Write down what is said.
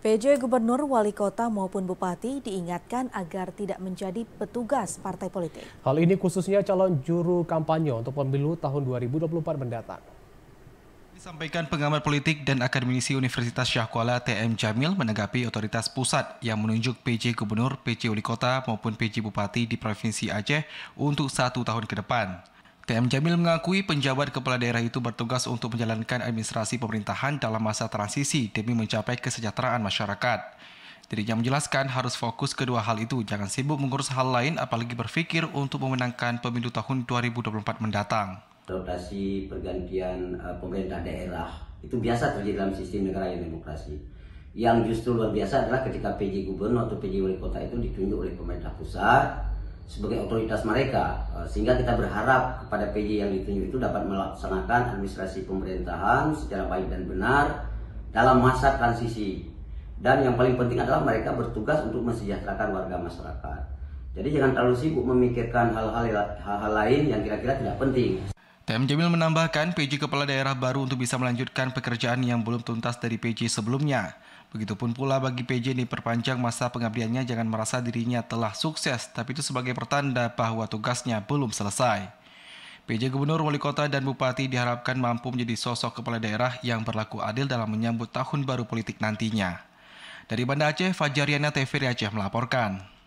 PJ Gubernur, Wali Kota maupun Bupati diingatkan agar tidak menjadi petugas partai politik. Hal ini khususnya calon juru kampanye untuk pemilu tahun 2024 mendatang. Disampaikan pengamat politik dan akademisi Universitas Syahkuala TM Jamil menanggapi otoritas pusat yang menunjuk PJ Gubernur, PJ Wali Kota maupun PJ Bupati di Provinsi Aceh untuk satu tahun ke depan. TM Jamil mengakui penjabat kepala daerah itu bertugas untuk menjalankan administrasi pemerintahan dalam masa transisi demi mencapai kesejahteraan masyarakat. Dirinya menjelaskan harus fokus kedua hal itu, jangan sibuk mengurus hal lain apalagi berpikir untuk memenangkan pemilu tahun 2024 mendatang. Rotasi pergantian eh, pemerintah daerah itu biasa terjadi dalam sistem negara yang demokrasi. Yang justru luar biasa adalah ketika PJ gubernur atau PJ wali kota itu ditunjuk oleh pemerintah pusat, sebagai otoritas mereka eh, sehingga kita berharap kepada PJ yang ditunjuk itu dapat melaksanakan administrasi pemerintahan secara baik dan benar dalam masa transisi dan yang paling penting adalah mereka bertugas untuk mensejahterakan warga masyarakat jadi jangan terlalu sibuk memikirkan hal-hal hal-hal lain yang kira-kira tidak penting TM Jamil menambahkan PJ Kepala Daerah baru untuk bisa melanjutkan pekerjaan yang belum tuntas dari PJ sebelumnya. Begitupun pula bagi PJ ini perpanjang masa pengabdiannya jangan merasa dirinya telah sukses, tapi itu sebagai pertanda bahwa tugasnya belum selesai. PJ Gubernur, Wali Kota, dan Bupati diharapkan mampu menjadi sosok kepala daerah yang berlaku adil dalam menyambut tahun baru politik nantinya. Dari Banda Aceh, Fajariana TV Aceh melaporkan.